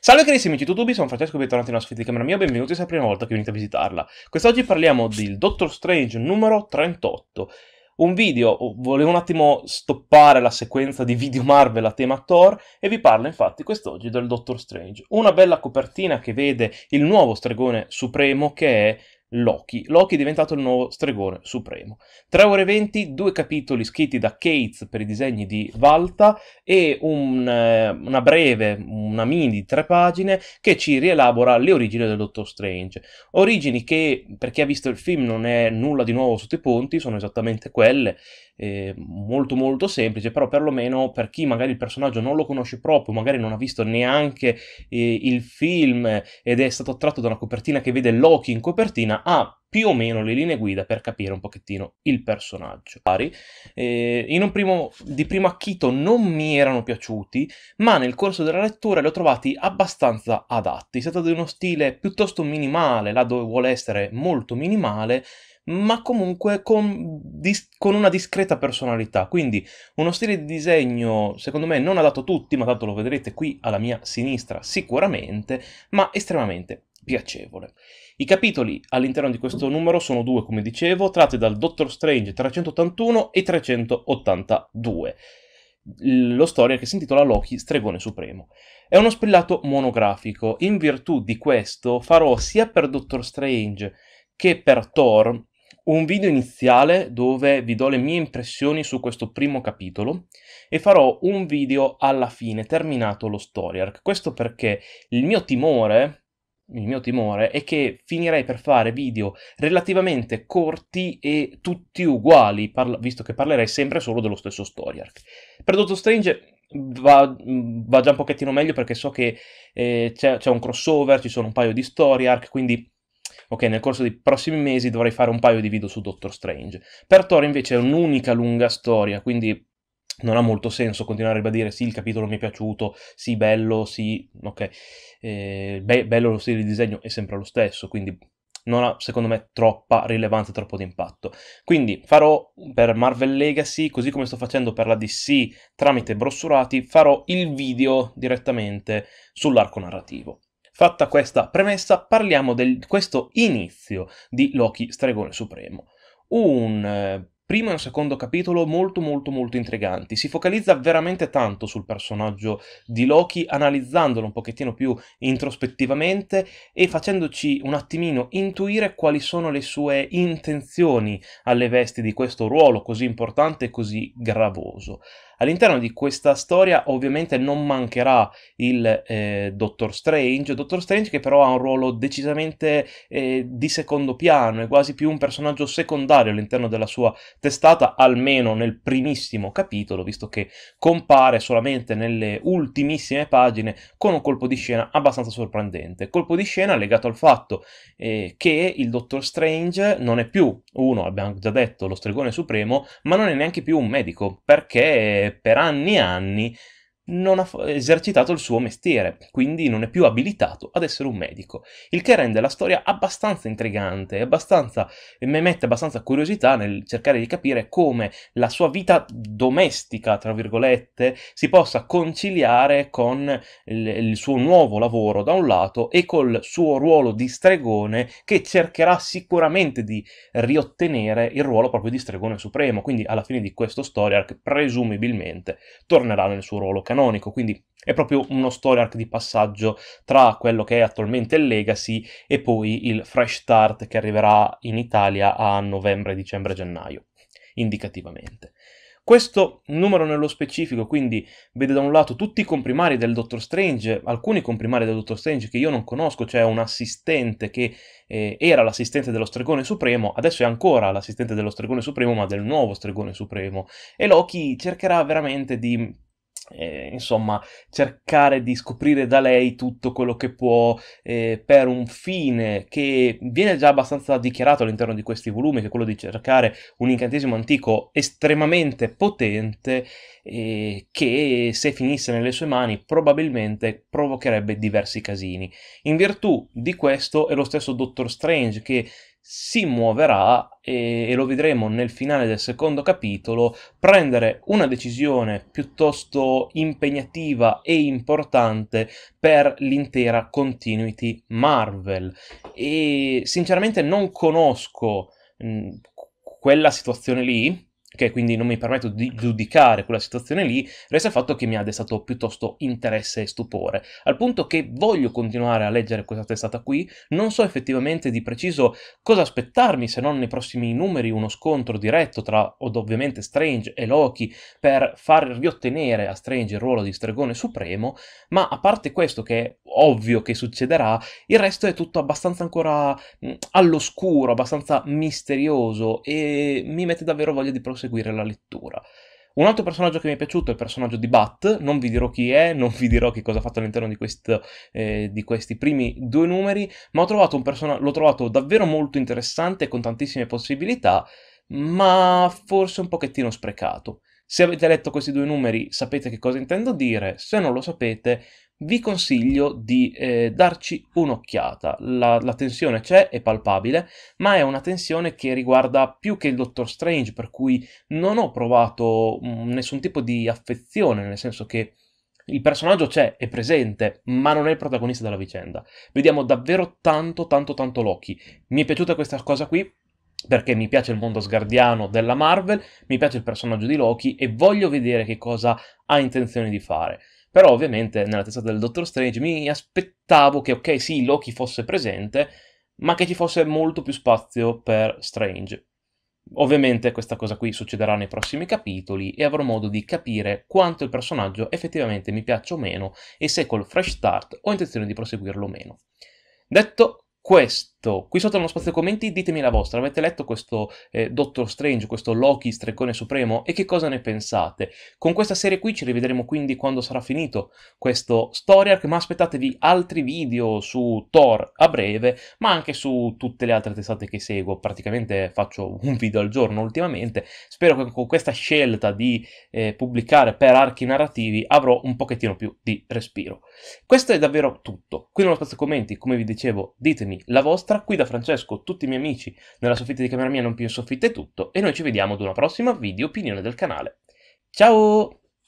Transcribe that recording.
Salve carissimi amici YouTube, sono Francesco e bentornati nella sfida di camera mia, benvenuti se è la prima volta che venite a visitarla. Quest'oggi parliamo del Doctor Strange numero 38. Un video, oh, volevo un attimo stoppare la sequenza di video Marvel a tema Thor e vi parlo infatti quest'oggi del Doctor Strange. Una bella copertina che vede il nuovo stregone supremo che è Loki. Loki è diventato il nuovo stregone supremo. 3 ore e 20, due capitoli scritti da Cates per i disegni di Valta e un, eh, una breve, una mini di tre pagine che ci rielabora le origini del Dottor Strange. Origini che per chi ha visto il film non è nulla di nuovo sotto i ponti, sono esattamente quelle eh, molto molto semplice, però perlomeno per chi magari il personaggio non lo conosce proprio, magari non ha visto neanche eh, il film ed è stato attratto da una copertina che vede Loki in copertina, ha più o meno le linee guida per capire un pochettino il personaggio. Eh, in un primo, di primo acchito non mi erano piaciuti, ma nel corso della lettura li ho trovati abbastanza adatti. È stato di uno stile piuttosto minimale, là dove vuole essere molto minimale, ma comunque con, dis- con, una discreta personalità. Quindi uno stile di disegno, secondo me, non adatto a tutti, ma tanto lo vedrete qui alla mia sinistra sicuramente, ma estremamente piacevole. I capitoli all'interno di questo numero sono due, come dicevo, tratti dal Doctor Strange 381 e 382 lo storia che si intitola Loki Stregone Supremo. È uno spillato monografico. In virtù di questo farò sia per Doctor Strange che per Thor un video iniziale dove vi do le mie impressioni su questo primo capitolo e farò un video alla fine, terminato lo story arc. Questo perché il mio timore, il mio timore è che finirei per fare video relativamente corti e tutti uguali, visto che parlerei sempre solo dello stesso story arc. Per Dotto Strange va, va già un pochettino meglio perché so che eh, c'è un crossover, ci sono un paio di story arc, quindi ok, nel corso dei prossimi mesi dovrei fare un paio di video su Doctor Strange. Per Thor invece è un'unica lunga storia, quindi non ha molto senso continuare a ribadire sì, il capitolo mi è piaciuto, sì, bello, sì, ok, eh, be bello lo stile di disegno è sempre lo stesso, quindi non ha, secondo me, troppa rilevanza, troppo di impatto. Quindi farò per Marvel Legacy, così come sto facendo per la DC tramite brossurati, farò il video direttamente sull'arco narrativo. Fatta questa premessa, parliamo di questo inizio di Loki Stregone Supremo. Un eh, primo e un secondo capitolo molto molto molto intriganti. Si focalizza veramente tanto sul personaggio di Loki, analizzandolo un pochettino più introspettivamente e facendoci un attimino intuire quali sono le sue intenzioni alle vesti di questo ruolo così importante e così gravoso. All'interno di questa storia ovviamente non mancherà il eh, Dottor Strange, Dottor Strange che però ha un ruolo decisamente eh, di secondo piano, è quasi più un personaggio secondario all'interno della sua testata, almeno nel primissimo capitolo, visto che compare solamente nelle ultimissime pagine con un colpo di scena abbastanza sorprendente. Colpo di scena legato al fatto eh, che il Dottor Strange non è più uno, abbiamo già detto, lo stregone supremo, ma non è neanche più un medico, perché per anni e anni non ha esercitato il suo mestiere, quindi non è più abilitato ad essere un medico, il che rende la storia abbastanza intrigante, abbastanza, mi mette abbastanza curiosità nel cercare di capire come la sua vita domestica, tra virgolette, si possa conciliare con il, suo nuovo lavoro da un lato e col suo ruolo di stregone che cercherà sicuramente di riottenere il ruolo proprio di stregone supremo, quindi alla fine di questa storia presumibilmente tornerà nel suo ruolo canonico canonico, quindi è proprio uno story arc di passaggio tra quello che è attualmente il Legacy e poi il Fresh Start che arriverà in Italia a novembre, dicembre, gennaio, indicativamente. Questo numero nello specifico quindi vede da un lato tutti i comprimari del Dottor Strange, alcuni comprimari del Dottor Strange che io non conosco, cioè un assistente che eh, era l'assistente dello Stregone Supremo, adesso è ancora l'assistente dello Stregone Supremo ma del nuovo Stregone Supremo e Loki cercherà veramente di eh, insomma, cercare di scoprire da lei tutto quello che può eh, per un fine che viene già abbastanza dichiarato all'interno di questi volumi, che è quello di cercare un incantesimo antico estremamente potente eh, che se finisse nelle sue mani probabilmente provocherebbe diversi casini. In virtù di questo è lo stesso Dottor Strange che si muoverà e, e, lo vedremo nel finale del secondo capitolo prendere una decisione piuttosto impegnativa e importante per l'intera continuity Marvel e sinceramente non conosco mh, mm, quella situazione lì che quindi non mi permetto di giudicare quella situazione lì, resta il fatto che mi ha destato piuttosto interesse e stupore, al punto che voglio continuare a leggere questa testata qui, non so effettivamente di preciso cosa aspettarmi se non nei prossimi numeri uno scontro diretto tra ovviamente Strange e Loki per far riottenere a Strange il ruolo di stregone supremo, ma a parte questo che ovvio che succederà, il resto è tutto abbastanza ancora mm, all'oscuro, abbastanza misterioso e mi mette davvero voglia di proseguire la lettura. Un altro personaggio che mi è piaciuto è il personaggio di Bat, non vi dirò chi è, non vi dirò che cosa ha fatto all'interno di, quest, eh, di questi primi due numeri, ma trovato person- l'ho trovato davvero molto interessante con tantissime possibilità, ma forse un pochettino sprecato. Se avete letto questi due numeri sapete che cosa intendo dire, se non lo sapete vi consiglio di eh, darci un'occhiata. La, la, tensione c'è, è palpabile, ma è una tensione che riguarda più che il Dottor Strange, per cui non ho provato mh, mm, nessun tipo di affezione, nel senso che il personaggio c'è, è presente, ma non è il protagonista della vicenda. Vediamo davvero tanto, tanto, tanto Loki. Mi è piaciuta questa cosa qui, perché mi piace il mondo sgardiano della Marvel, mi piace il personaggio di Loki e voglio vedere che cosa ha intenzione di fare. Però ovviamente nella testa del Dottor Strange mi aspettavo che, ok, sì, Loki fosse presente, ma che ci fosse molto più spazio per Strange. Ovviamente questa cosa qui succederà nei prossimi capitoli e avrò modo di capire quanto il personaggio effettivamente mi piaccia o meno e se col fresh start ho intenzione di proseguirlo o meno. Detto questo, letto, qui sotto nello spazio commenti ditemi la vostra, avete letto questo eh, Doctor Strange, questo Loki streccone supremo e che cosa ne pensate? Con questa serie qui ci rivedremo quindi quando sarà finito questo story arc, ma aspettatevi altri video su Thor a breve, ma anche su tutte le altre testate che seguo, praticamente faccio un video al giorno ultimamente, spero che con questa scelta di eh, pubblicare per archi narrativi avrò un pochettino più di respiro. Questo è davvero tutto, qui nello spazio commenti, come vi dicevo, ditemi la vostra, sarà qui da Francesco, tutti i miei amici, nella soffitta di camera mia non più in soffitta è tutto e noi ci vediamo ad una prossima video opinione del canale. Ciao!